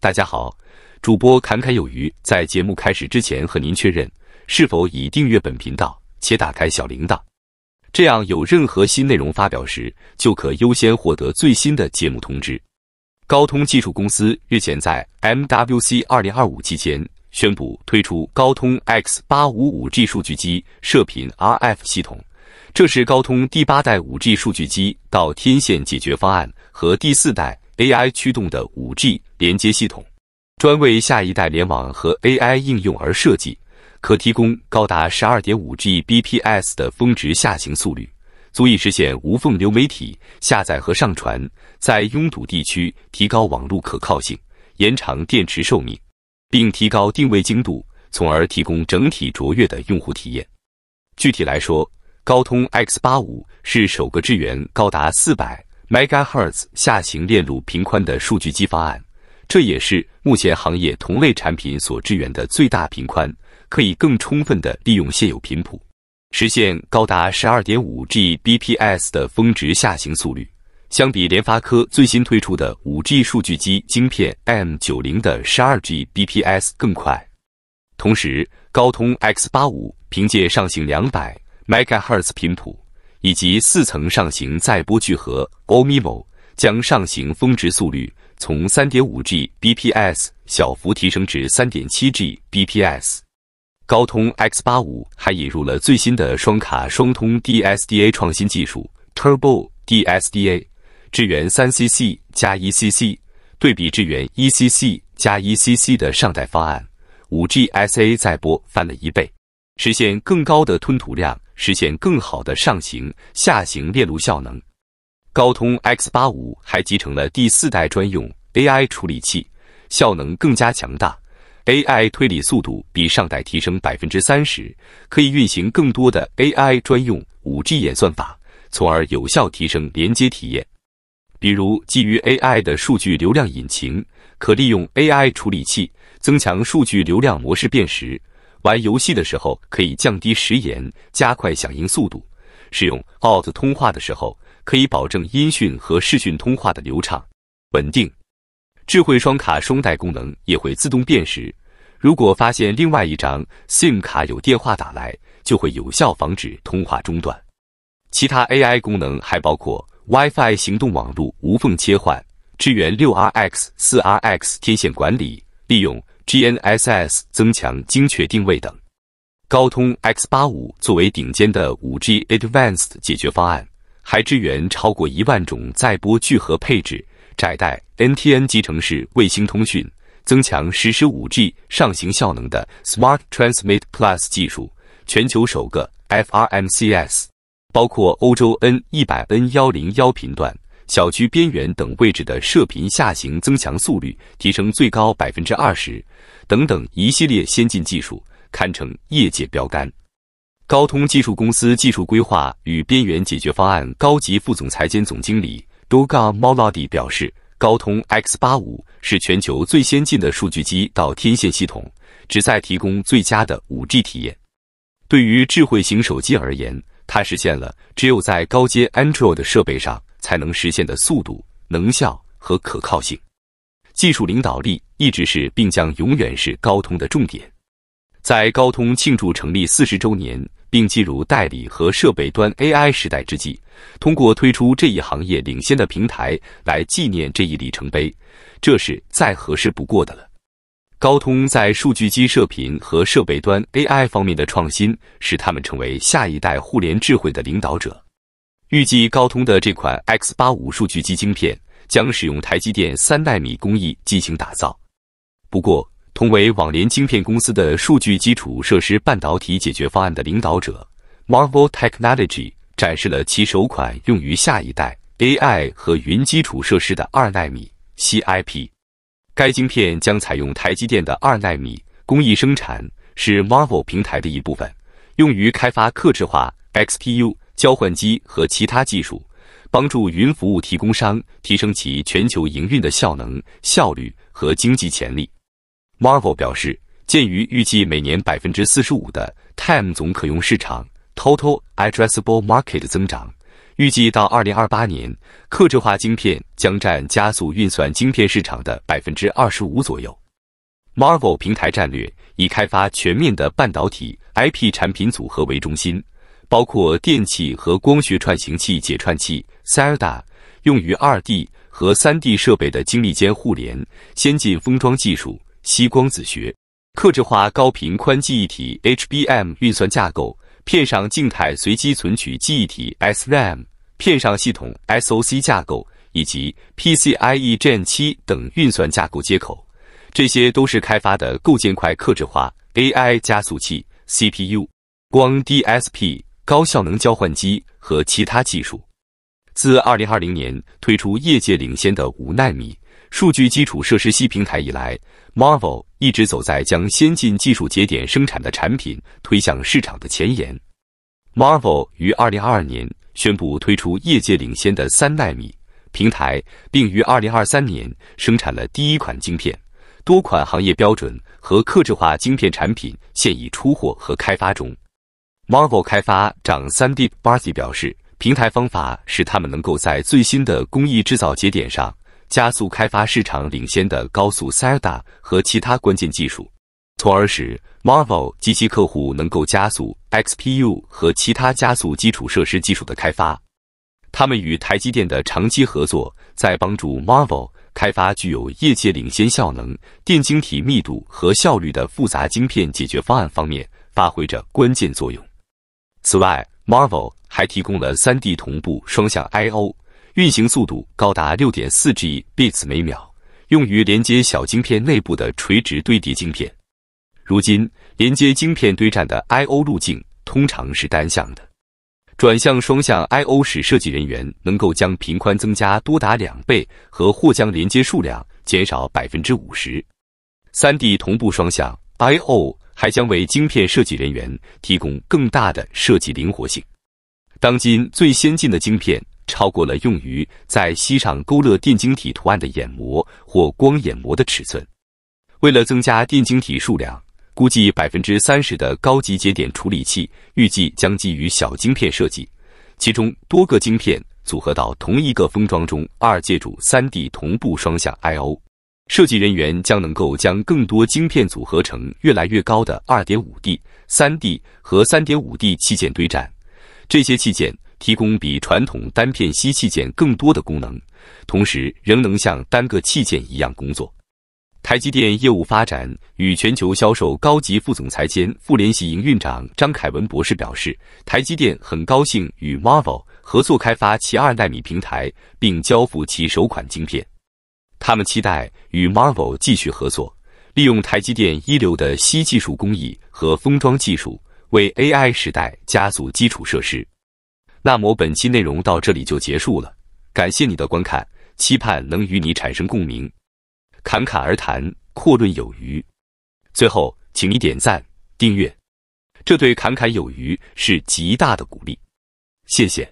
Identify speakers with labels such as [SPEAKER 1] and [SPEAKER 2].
[SPEAKER 1] 大家好，主播侃侃有余。在节目开始之前，和您确认是否已订阅本频道且打开小铃铛，这样有任何新内容发表时，就可优先获得最新的节目通知。高通技术公司日前在 MWC 二零二五期间宣布推出高通 X 八五五 G 数据机射频 RF 系统，这是高通第八代五 G 数据机到天线解决方案和第四代。AI 驱动的 5G 连接系统，专为下一代联网和 AI 应用而设计，可提供高达 12.5Gbps 的峰值下行速率，足以实现无缝流媒体下载和上传，在拥堵地区提高网络可靠性，延长电池寿命，并提高定位精度，从而提供整体卓越的用户体验。具体来说，高通 X85 是首个支援高达400。Megahertz 下行链路频宽的数据机方案，这也是目前行业同类产品所支援的最大频宽，可以更充分的利用现有频谱，实现高达十二点五 Gbps 的峰值下行速率，相比联发科最新推出的五 G 数据机晶片 M 九零的十二 Gbps 更快。同时，高通 X 八五凭借上行两百 m h t z 频谱。以及四层上行载波聚合，Omiwo 将上行峰值速率从3.5 Gbps 小幅提升至3.7 Gbps。高通 X85 还引入了最新的双卡双通 DSDA 创新技术 Turbo DSDA，支援三 CC 加 e CC，对比支援 e CC 加 e CC 的上代方案，5G SA 载波翻了一倍。实现更高的吞吐量，实现更好的上行、下行链路效能。高通 X85 还集成了第四代专用 AI 处理器，效能更加强大，AI 推理速度比上代提升百分之三十，可以运行更多的 AI 专用 5G 演算法，从而有效提升连接体验。比如，基于 AI 的数据流量引擎，可利用 AI 处理器增强数据流量模式辨识。玩游戏的时候可以降低时延，加快响应速度；使用 Out 通话的时候，可以保证音讯和视讯通话的流畅、稳定。智慧双卡双待功能也会自动辨识，如果发现另外一张 SIM 卡有电话打来，就会有效防止通话中断。其他 AI 功能还包括 WiFi、行动网络无缝切换，支援六 RX 四 RX 天线管理，利用。GNSS 增强精确定位等，高通 X 八五作为顶尖的 5G Advanced 解决方案，还支援超过一万种载波聚合配置、窄带 NTN 集成式卫星通讯、增强实时 5G 上行效能的 Smart Transmit Plus 技术，全球首个 FRMCS，包括欧洲 N 一百 N 幺零幺频段、小区边缘等位置的射频下行增强速率提升最高百分之二十。等等一系列先进技术，堪称业界标杆。高通技术公司技术规划与边缘解决方案高级副总裁兼总经理 Doga Molladi 表示：“高通 X85 是全球最先进的数据机到天线系统，旨在提供最佳的 5G 体验。对于智慧型手机而言，它实现了只有在高阶 Android 设备上才能实现的速度、能效和可靠性。”技术领导力一直是，并将永远是高通的重点。在高通庆祝成立四十周年，并进入代理和设备端 AI 时代之际，通过推出这一行业领先的平台来纪念这一里程碑，这是再合适不过的了。高通在数据机射频和设备端 AI 方面的创新，使他们成为下一代互联智慧的领导者。预计高通的这款 X 八五数据机晶片。将使用台积电三纳米工艺进行打造。不过，同为网联晶片公司的数据基础设施半导体解决方案的领导者 m a r v e l Technology 展示了其首款用于下一代 AI 和云基础设施的二纳米 CIP。该晶片将采用台积电的二纳米工艺生产，是 m a r v e l 平台的一部分，用于开发客制化 XPU 交换机和其他技术。帮助云服务提供商提升其全球营运的效能、效率和经济潜力。m a r v e l 表示，鉴于预计每年百分之四十五的 Time 总可用市场 （Total Addressable Market） 增长，预计到二零二八年，客制化晶片将占加速运算晶片市场的百分之二十五左右。m a r v e l 平台战略以开发全面的半导体 IP 产品组合为中心。包括电气和光学串行器解串器 s e r d a 用于二 D 和三 D 设备的晶粒间互联、先进封装技术、吸光子学、克制化高频宽记忆体 HBM、运算架构、片上静态随机存取记忆体 SRAM、片上系统 SOC 架构以及 PCIe Gen7 等运算架构接口。这些都是开发的构建块克制化 AI 加速器、CPU、光 DSP。高效能交换机和其他技术。自2020年推出业界领先的5纳米数据基础设施系平台以来 m a r v e l 一直走在将先进技术节点生产的产品推向市场的前沿。m a r v e l 于2022年宣布推出业界领先的3纳米平台，并于2023年生产了第一款晶片。多款行业标准和客制化晶片产品现已出货和开发中。m a r v e l 开发长 s a n d e p Barse 表示，平台方法使他们能够在最新的工艺制造节点上加速开发市场领先的高速 s e r a 和其他关键技术，从而使 m a r v e l 及其客户能够加速 XPU 和其他加速基础设施技术的开发。他们与台积电的长期合作，在帮助 m a r v e l 开发具有业界领先效能、电晶体密度和效率的复杂晶片解决方案方面发挥着关键作用。此外 m a r v e l 还提供了 3D 同步双向 I/O，运行速度高达6.4 Gbits 每秒，用于连接小晶片内部的垂直堆叠晶片。如今，连接晶片堆栈的 I/O 路径通常是单向的，转向双向 I/O 使设计人员能够将频宽增加多达两倍，和或将连接数量减少百分之五十。3D 同步双向 I/O。还将为晶片设计人员提供更大的设计灵活性。当今最先进的晶片超过了用于在锡上勾勒电晶体图案的眼膜或光眼膜的尺寸。为了增加电晶体数量，估计百分之三十的高级节点处理器预计将基于小晶片设计，其中多个晶片组合到同一个封装中。二借助三 D 同步双向 I/O。设计人员将能够将更多晶片组合成越来越高的二点五 D、三 D 和三点五 D 器件堆栈。这些器件提供比传统单片吸器件更多的功能，同时仍能像单个器件一样工作。台积电业务发展与全球销售高级副总裁兼副联席营运长张凯文博士表示：“台积电很高兴与 Marvel 合作开发其二纳米平台，并交付其首款晶片。”他们期待与 Marvel 继续合作，利用台积电一流的新技术工艺和封装技术，为 AI 时代加速基础设施。那么本期内容到这里就结束了，感谢你的观看，期盼能与你产生共鸣。侃侃而谈，阔论有余。最后，请你点赞、订阅，这对侃侃有余是极大的鼓励。谢谢。